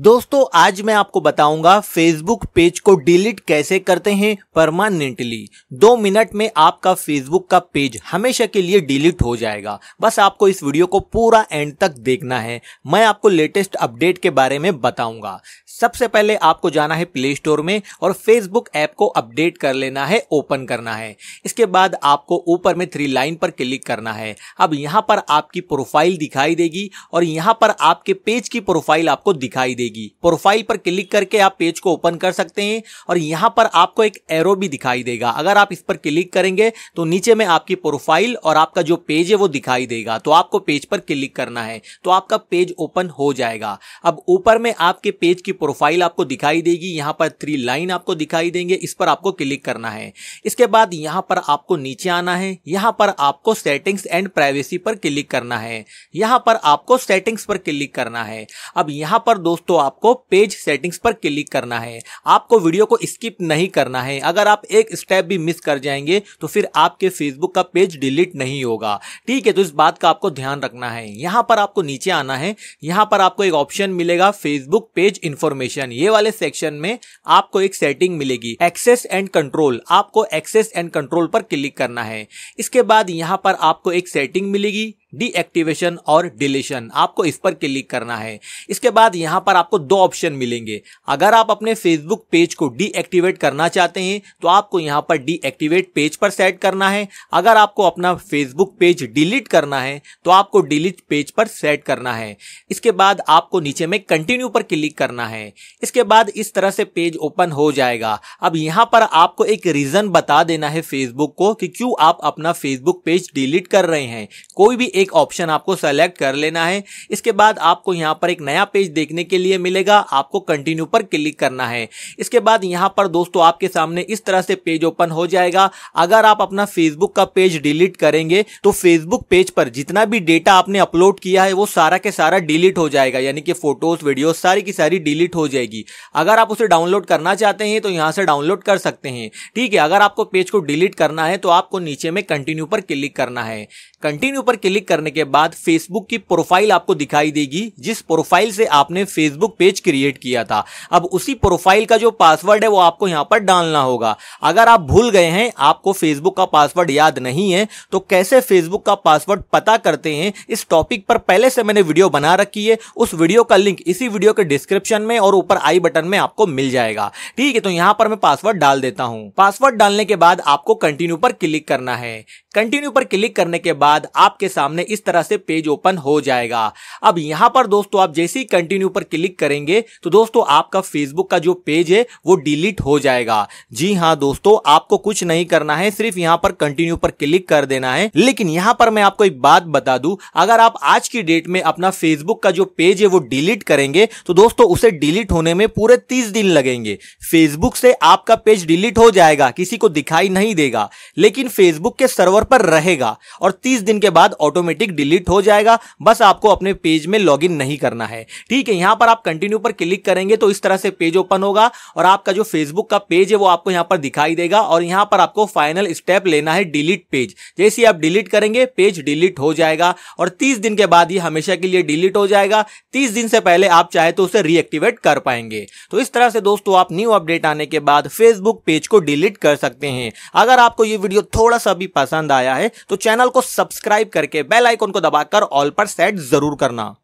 दोस्तों आज मैं आपको बताऊंगा फेसबुक पेज को डिलीट कैसे करते हैं परमानेंटली दो मिनट में आपका फेसबुक का पेज हमेशा के लिए डिलीट हो जाएगा बस आपको इस वीडियो को पूरा एंड तक देखना है मैं आपको लेटेस्ट अपडेट के बारे में बताऊंगा सबसे पहले आपको जाना है प्ले स्टोर में और फेसबुक ऐप को अपडेट कर लेना है ओपन करना है इसके बाद आपको ऊपर में थ्री लाइन पर क्लिक करना है अब यहाँ पर आपकी प्रोफाइल दिखाई देगी और यहाँ पर आपके पेज की प्रोफाइल आपको दिखाई देगी प्रोफाइल पर क्लिक करके आप पेज को ओपन कर सकते हैं और यहां पर आपको एक एरो भी दिखाई देगा अगर आप इस पर क्लिक करेंगे तो नीचे में आपकी प्रोफाइल और आपका जो पेज है वो दिखाई देगा तो आपको पेज पर क्लिक करना है तो आपका पेज ओपन हो जाएगा अब ऊपर में आपके पेज की प्रोफाइल आपको दिखाई देगी यहां पर थ्री लाइन आपको दिखाई देंगे इस पर आपको क्लिक करना है इसके बाद यहां पर आपको नीचे आना है यहां पर आपको सेटिंग्स एंड प्राइवेसी पर क्लिक करना है यहां पर आपको सेटिंग्स पर क्लिक करना है अब यहां पर दोस्तों तो आपको पेज सेटिंग्स पर क्लिक करना है आपको वीडियो को स्किप नहीं करना है अगर आप एक स्टेप भी मिस कर जाएंगे तो फिर आपके फेसबुक का पेज डिलीट नहीं होगा ठीक है तो इस बात का आपको ध्यान रखना है यहाँ पर आपको नीचे आना है यहाँ पर आपको एक ऑप्शन मिलेगा फेसबुक पेज इन्फॉर्मेशन ये वाले सेक्शन में आपको एक सेटिंग मिलेगी एक्सेस एंड कंट्रोल आपको एक्सेस एंड कंट्रोल पर क्लिक करना है इसके बाद यहाँ पर आपको एक सेटिंग मिलेगी डीएक्टिवेशन और डिलीशन आपको इस पर क्लिक करना है इसके बाद यहाँ पर आपको दो ऑप्शन मिलेंगे अगर आप अपने फेसबुक पेज को डीएक्टिवेट करना चाहते हैं तो आपको यहाँ पर डीएक्टिवेट पेज पर सेट करना है अगर आपको अपना फेसबुक पेज डिलीट करना है तो आपको डिलीट पेज पर सेट करना है इसके बाद आपको नीचे में कंटिन्यू पर क्लिक करना है इसके बाद इस तरह से पेज ओपन हो जाएगा अब यहाँ पर आपको एक रीजन बता देना है फेसबुक को कि क्यों आप अपना फेसबुक पेज डिलीट कर रहे हैं कोई भी एक ऑप्शन आपको सेलेक्ट कर लेना है इसके बाद आपको यहाँ पर एक नया पेज देखने के लिए मिलेगा आपको कंटिन्यू पर क्लिक करना है इसके बाद यहाँ पर दोस्तों आपके सामने इस तरह से पेज ओपन हो जाएगा अगर आप अपना फेसबुक का पेज डिलीट करेंगे तो फेसबुक पेज पर जितना भी डेटा आपने अपलोड किया है वो सारा के सारा डिलीट हो जाएगा यानी कि फोटोज वीडियो सारी की सारी डिलीट हो जाएगी अगर आप उसे डाउनलोड करना चाहते हैं तो यहाँ से डाउनलोड कर सकते हैं ठीक है अगर आपको पेज को डिलीट करना है तो आपको नीचे में कंटिन्यू पर क्लिक करना है कंटिन्यू पर क्लिक करने के बाद फेसबुक की प्रोफाइल आपको दिखाई देगी जिस प्रोफाइल से आपने फेसबुक पेज क्रिएट किया था अब उसी प्रोफाइल का जो पासवर्ड है वो आपको यहाँ पर डालना होगा अगर आप भूल गए हैं आपको फेसबुक का पासवर्ड याद नहीं है तो कैसे फेसबुक का पासवर्ड पता करते हैं इस टॉपिक पर पहले से मैंने वीडियो बना रखी है उस वीडियो का लिंक इसी वीडियो के डिस्क्रिप्शन में और ऊपर आई बटन में आपको मिल जाएगा ठीक है तो यहाँ पर मैं पासवर्ड डाल देता हूँ पासवर्ड डालने के बाद आपको कंटिन्यू पर क्लिक करना है कंटिन्यू पर क्लिक करने के बाद बाद आपके सामने इस तरह से पेज ओपन हो जाएगा अब यहाँ पर दोस्तों आप जैसे ही कंटिन्यू पर क्लिक करेंगे तो दोस्तों आपका फेसबुक का जो पेज है वो डिलीट हो जाएगा जी हाँ दोस्तों आपको कुछ नहीं करना है सिर्फ यहाँ पर कंटिन्यू पर क्लिक कर देना है लेकिन यहाँ पर मैं आपको एक बात बता दू अगर आप आज की डेट में अपना फेसबुक का जो पेज है वो डिलीट करेंगे तो दोस्तों उसे डिलीट होने में पूरे तीस दिन लगेंगे फेसबुक से आपका पेज डिलीट हो जाएगा किसी को दिखाई नहीं देगा लेकिन फेसबुक के सर्वर पर रहेगा और तीस 30 दिन के बाद ऑटोमेटिक डिलीट हो जाएगा बस आपको अपने पेज में लॉग नहीं करना है ठीक है यहाँ पर आप कंटिन्यू पर क्लिक करेंगे तो इस तरह से पेज ओपन होगा और आपका जो फेसबुक का पेज है वो आपको यहां पर दिखाई देगा और यहां पर आपको फाइनल स्टेप लेना है डिलीट पेज जैसे आप डिलीट करेंगे पेज डिलीट हो जाएगा और तीस दिन के बाद ये हमेशा के लिए डिलीट हो जाएगा तीस दिन से पहले आप चाहे तो उसे रीएक्टिवेट कर पाएंगे तो इस तरह से दोस्तों आप न्यू अपडेट आने के बाद फेसबुक पेज को डिलीट कर सकते हैं अगर आपको ये वीडियो थोड़ा सा भी पसंद आया है तो चैनल को सब सब्सक्राइब करके बेल आइकन को दबाकर ऑल पर सेट जरूर करना